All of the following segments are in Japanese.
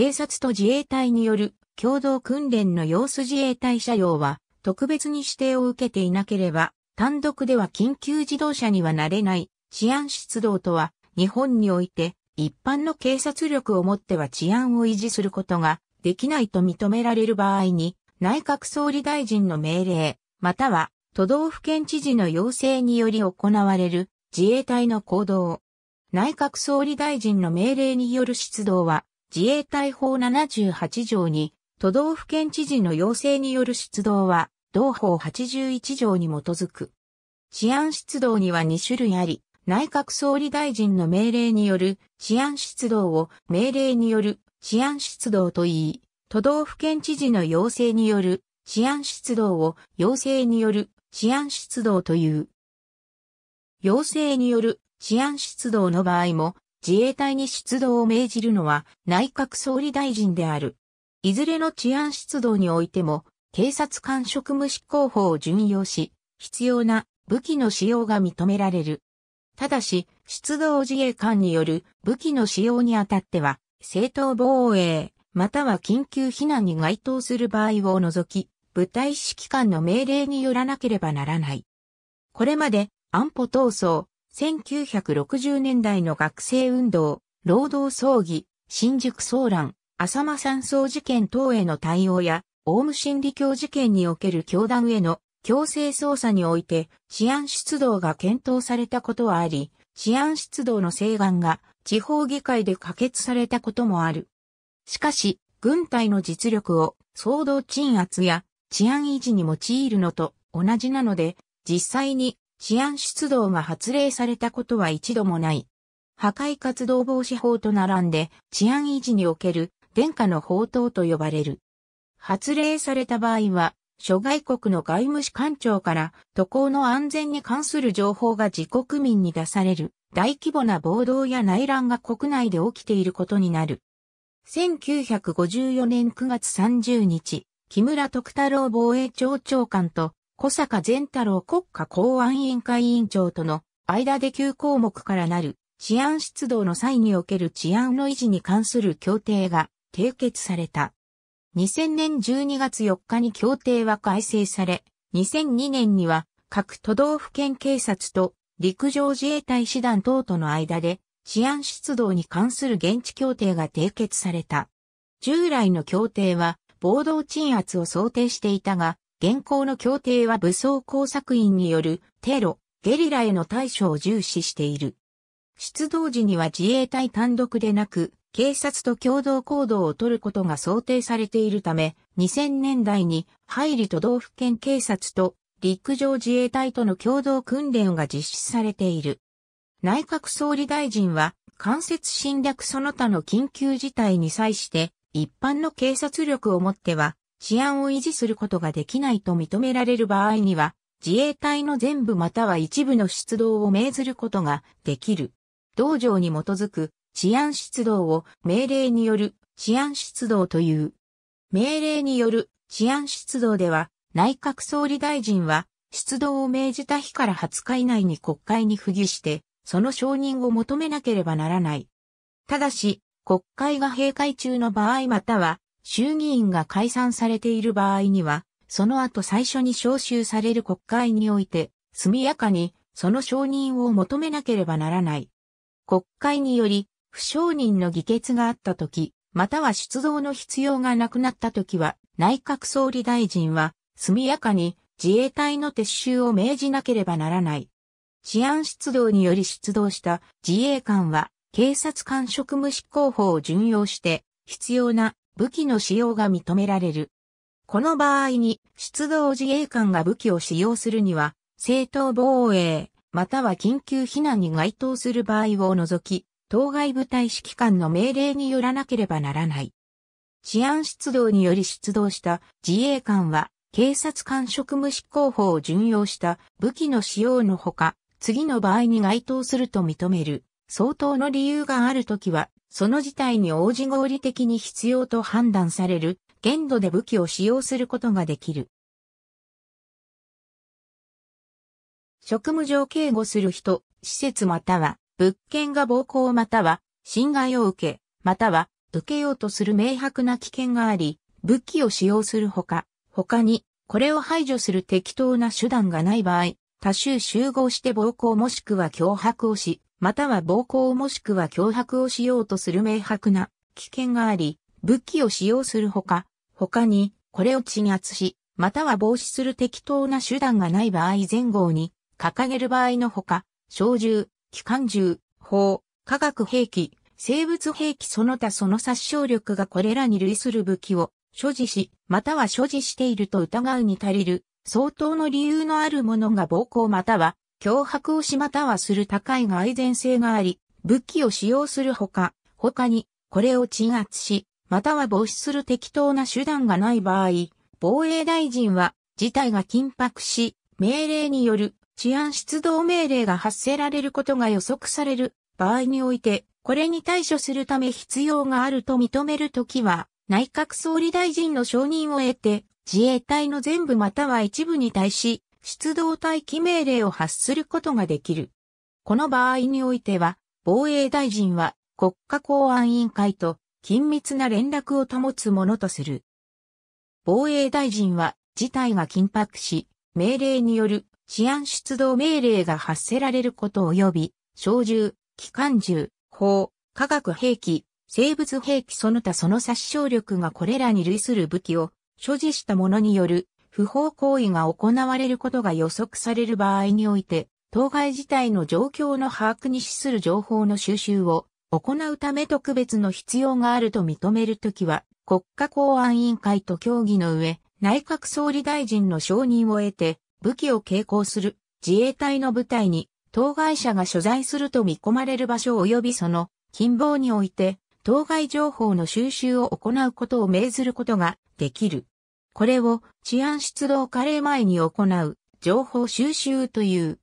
警察と自衛隊による共同訓練の様子自衛隊車両は特別に指定を受けていなければ単独では緊急自動車にはなれない治安出動とは日本において一般の警察力をもっては治安を維持することができないと認められる場合に内閣総理大臣の命令または都道府県知事の要請により行われる自衛隊の行動。内閣総理大臣の命令による出動は自衛隊法78条に、都道府県知事の要請による出動は、同法81条に基づく。治安出動には2種類あり、内閣総理大臣の命令による治安出動を命令による治安出動と言い、都道府県知事の要請による治安出動を要請による治安出動という。要請による治安出動の場合も自衛隊に出動を命じるのは内閣総理大臣である。いずれの治安出動においても、警察官職務執行法を準用し、必要な武器の使用が認められる。ただし、出動自衛官による武器の使用にあたっては、正当防衛、または緊急避難に該当する場合を除き、部隊指揮官の命令によらなければならない。これまで安保闘争、1960年代の学生運動、労働争議、新宿騒乱、浅間山荘事件等への対応や、オウム真理教事件における教団への強制捜査において治安出動が検討されたことはあり、治安出動の請願が地方議会で可決されたこともある。しかし、軍隊の実力を騒動鎮圧や治安維持に用いるのと同じなので、実際に治安出動が発令されたことは一度もない。破壊活動防止法と並んで治安維持における殿下の宝刀と呼ばれる。発令された場合は、諸外国の外務士官庁から渡航の安全に関する情報が自国民に出される大規模な暴動や内乱が国内で起きていることになる。1954年9月30日、木村徳太郎防衛庁長官と小坂善太郎国家公安委員会委員長との間で9項目からなる治安出動の際における治安の維持に関する協定が締結された。2000年12月4日に協定は改正され、2002年には各都道府県警察と陸上自衛隊師団等との間で治安出動に関する現地協定が締結された。従来の協定は暴動鎮圧を想定していたが、現行の協定は武装工作員によるテロ、ゲリラへの対処を重視している。出動時には自衛隊単独でなく、警察と共同行動を取ることが想定されているため、2000年代に入り都道府県警察と陸上自衛隊との共同訓練が実施されている。内閣総理大臣は、間接侵略その他の緊急事態に際して、一般の警察力をもっては、治安を維持することができないと認められる場合には、自衛隊の全部または一部の出動を命ずることができる。道場に基づく治安出動を命令による治安出動という。命令による治安出動では、内閣総理大臣は出動を命じた日から20日以内に国会に付議して、その承認を求めなければならない。ただし、国会が閉会中の場合または衆議院が解散されている場合には、その後最初に召集される国会において、速やかにその承認を求めなければならない。国会により、不承認の議決があったとき、または出動の必要がなくなったときは、内閣総理大臣は、速やかに自衛隊の撤収を命じなければならない。治安出動により出動した自衛官は、警察官職務執行法を順用して、必要な武器の使用が認められる。この場合に、出動自衛官が武器を使用するには、正当防衛、または緊急避難に該当する場合を除き、当該部隊指揮官の命令によらなければならない。治安出動により出動した自衛官は、警察官職務執行法を準用した武器の使用のほか、次の場合に該当すると認める。相当の理由があるときは、その事態に応じ合理的に必要と判断される、限度で武器を使用することができる。職務上警護する人、施設または、物件が暴行または、侵害を受け、または、受けようとする明白な危険があり、武器を使用するほか、他に、これを排除する適当な手段がない場合、多数集合して暴行もしくは脅迫をし、または暴行もしくは脅迫をしようとする明白な危険があり、武器を使用するほか、他にこれを鎮圧し、または防止する適当な手段がない場合前後に掲げる場合のほか、小銃、機関銃、砲、化学兵器、生物兵器その他その殺傷力がこれらに類する武器を所持し、または所持していると疑うに足りる、相当の理由のあるものが暴行または脅迫をしまたはする高い外然性があり、武器を使用するほか、他に、これを鎮圧し、または防止する適当な手段がない場合、防衛大臣は、事態が緊迫し、命令による治安出動命令が発せられることが予測される場合において、これに対処するため必要があると認めるときは、内閣総理大臣の承認を得て、自衛隊の全部または一部に対し、出動待機命令を発することができる。この場合においては、防衛大臣は国家公安委員会と緊密な連絡を保つものとする。防衛大臣は事態が緊迫し、命令による治安出動命令が発せられること及び、小銃、機関銃、砲、化学兵器、生物兵器その他その殺傷力がこれらに類する武器を所持した者による不法行為が行われることが予測される場合において、当該自体の状況の把握に資する情報の収集を行うため特別の必要があると認めるときは、国家公安委員会と協議の上、内閣総理大臣の承認を得て、武器を携行する自衛隊の部隊に、当該者が所在すると見込まれる場所及びその近傍において、当該情報の収集を行うことを命ずることができる。これを治安出動加齢前に行う情報収集という。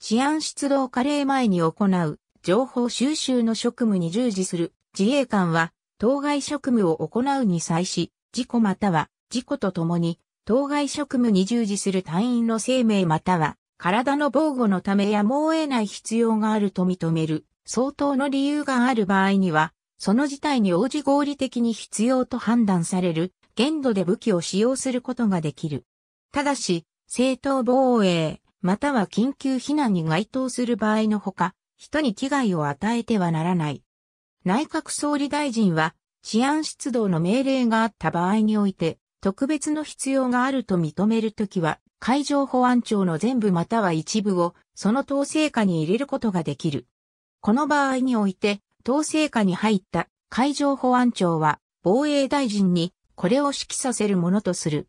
治安出動加齢前に行う情報収集の職務に従事する自衛官は当該職務を行うに際し、事故または事故とともに当該職務に従事する隊員の生命または体の防護のためやむを得ない必要があると認める相当の理由がある場合には、その事態に応じ合理的に必要と判断される限度で武器を使用することができる。ただし、正当防衛、または緊急避難に該当する場合のほか、人に危害を与えてはならない。内閣総理大臣は、治安出動の命令があった場合において、特別の必要があると認めるときは、海上保安庁の全部または一部を、その統制下に入れることができる。この場合において、統制下に入った海上保安庁は、防衛大臣にこれを指揮させるものとする。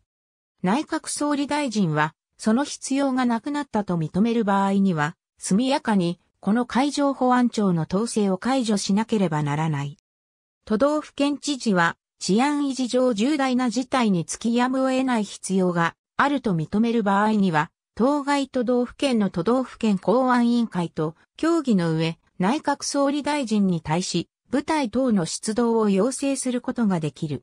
内閣総理大臣は、その必要がなくなったと認める場合には、速やかに、この海上保安庁の統制を解除しなければならない。都道府県知事は、治安維持上重大な事態につきやむを得ない必要があると認める場合には、当該都道府県の都道府県公安委員会と協議の上、内閣総理大臣に対し、部隊等の出動を要請することができる。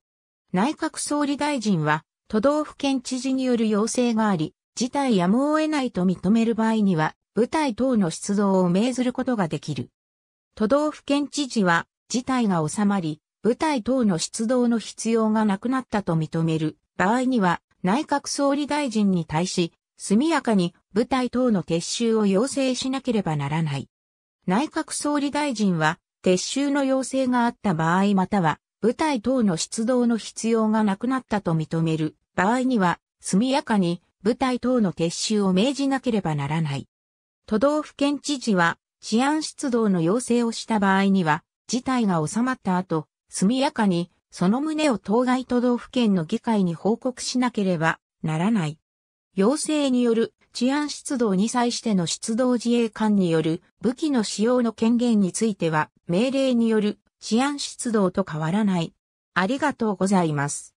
内閣総理大臣は、都道府県知事による要請があり、事態やむを得ないと認める場合には、部隊等の出動を命ずることができる。都道府県知事は、事態が収まり、部隊等の出動の必要がなくなったと認める場合には、内閣総理大臣に対し、速やかに部隊等の撤収を要請しなければならない。内閣総理大臣は、撤収の要請があった場合または、部隊等の出動の必要がなくなったと認める場合には、速やかに部隊等の撤収を命じなければならない。都道府県知事は、治安出動の要請をした場合には、事態が収まった後、速やかに、その旨を当該都道府県の議会に報告しなければならない。要請による治安出動に際しての出動自衛官による武器の使用の権限については、命令による治安出動と変わらない。ありがとうございます。